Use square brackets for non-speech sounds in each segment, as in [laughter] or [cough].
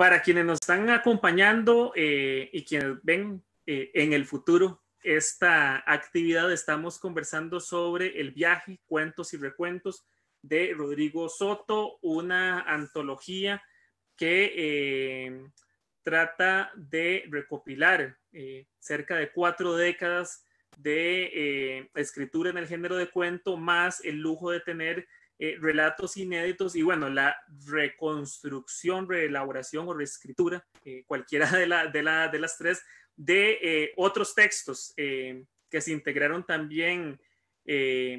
Para quienes nos están acompañando eh, y quienes ven eh, en el futuro esta actividad, estamos conversando sobre el viaje, cuentos y recuentos de Rodrigo Soto, una antología que eh, trata de recopilar cerca de cuatro décadas de escritura en el género de cuento, más el lujo de tener eh, relatos inéditos y bueno, la reconstrucción, reelaboración o reescritura, eh, cualquiera de, la, de, las tres, de eh, otros textos que se integraron también en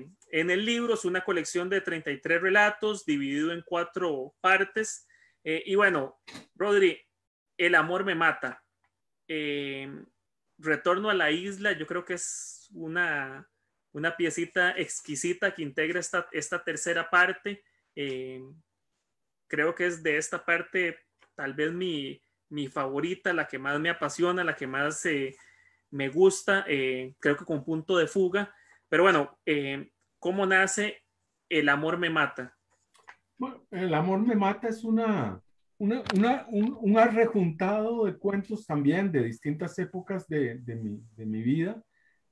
el libro. Es una colección de 33 relatos dividido en cuatro partes. y bueno, Rodri, El amor me mata. Retorno a la isla, yo creo que es una una piecita exquisita que integra esta, tercera parte. Eh, creo que es de esta parte tal vez mi, favorita, la que más me apasiona, la que más eh, me gusta, eh, creo que con punto de fuga. Pero bueno, ¿cómo nace El amor me mata? el amor me mata es una, un, un, arrejuntado de cuentos también de distintas épocas de, mi, de mi vida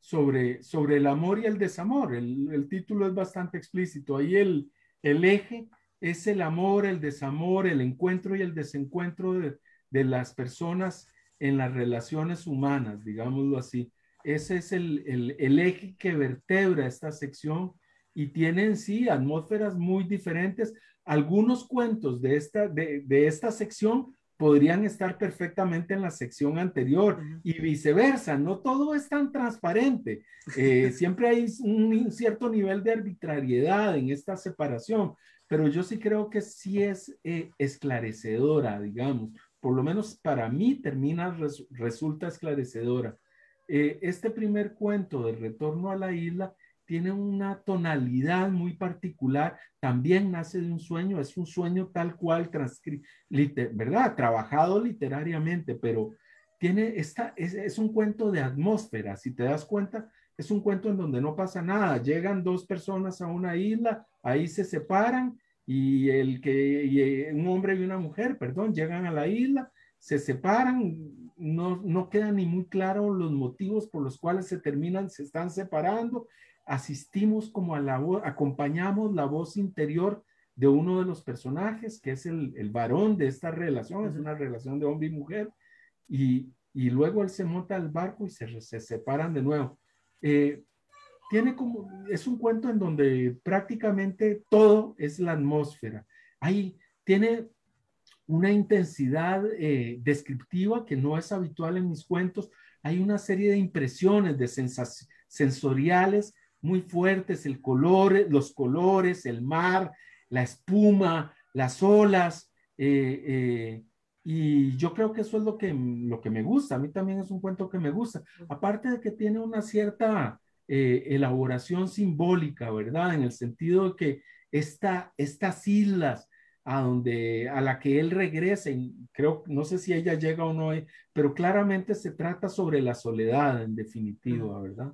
sobre, sobre el amor y el desamor. El, título es bastante explícito. Ahí el, eje es el amor, el desamor, el encuentro y el desencuentro de, las personas en las relaciones humanas, digámoslo así. Ese es el, eje que vertebra esta sección y tiene en sí atmósferas muy diferentes. Algunos cuentos de esta, de, de esta sección podrían estar perfectamente en la sección anterior y viceversa. No todo es tan transparente. Eh, [laughs] siempre hay un, cierto nivel de arbitrariedad en esta separación, pero yo sí creo que sí es eh, esclarecedora, digamos. Por lo menos para mí termina, resulta esclarecedora. Eh, este primer cuento del retorno a la isla tiene una tonalidad muy particular, también nace de un sueño, es un sueño tal cual, ¿verdad? Trabajado literariamente, pero tiene esta, es, un cuento de atmósfera, si te das cuenta, es un cuento en donde no pasa nada, llegan dos personas a una isla, ahí se separan y el que y eh, un hombre y una mujer, perdón, llegan a la isla se separan, no, no quedan ni muy claro los motivos por los cuales se terminan, se están separando, asistimos como a la voz, acompañamos la voz interior de uno de los personajes, que es el, varón de esta relación, es una relación de hombre y mujer, y, luego él se monta al barco y se, se separan de nuevo. Eh, tiene como, es un cuento en donde prácticamente todo es la atmósfera. Ahí tiene una intensidad eh, descriptiva que no es habitual en mis cuentos. Hay una serie de impresiones de sensoriales muy fuertes, el color, los colores, el mar, la espuma, las olas. Eh, eh, y yo creo que eso es lo que, lo que me gusta. A mí también es un cuento que me gusta. Aparte de que tiene una cierta elaboración simbólica, ¿verdad? En el sentido de que esta, estas islas, a donde a la que él regrese, creo, no sé si ella llega o no, eh, pero claramente se trata sobre la soledad en definitiva, ¿verdad?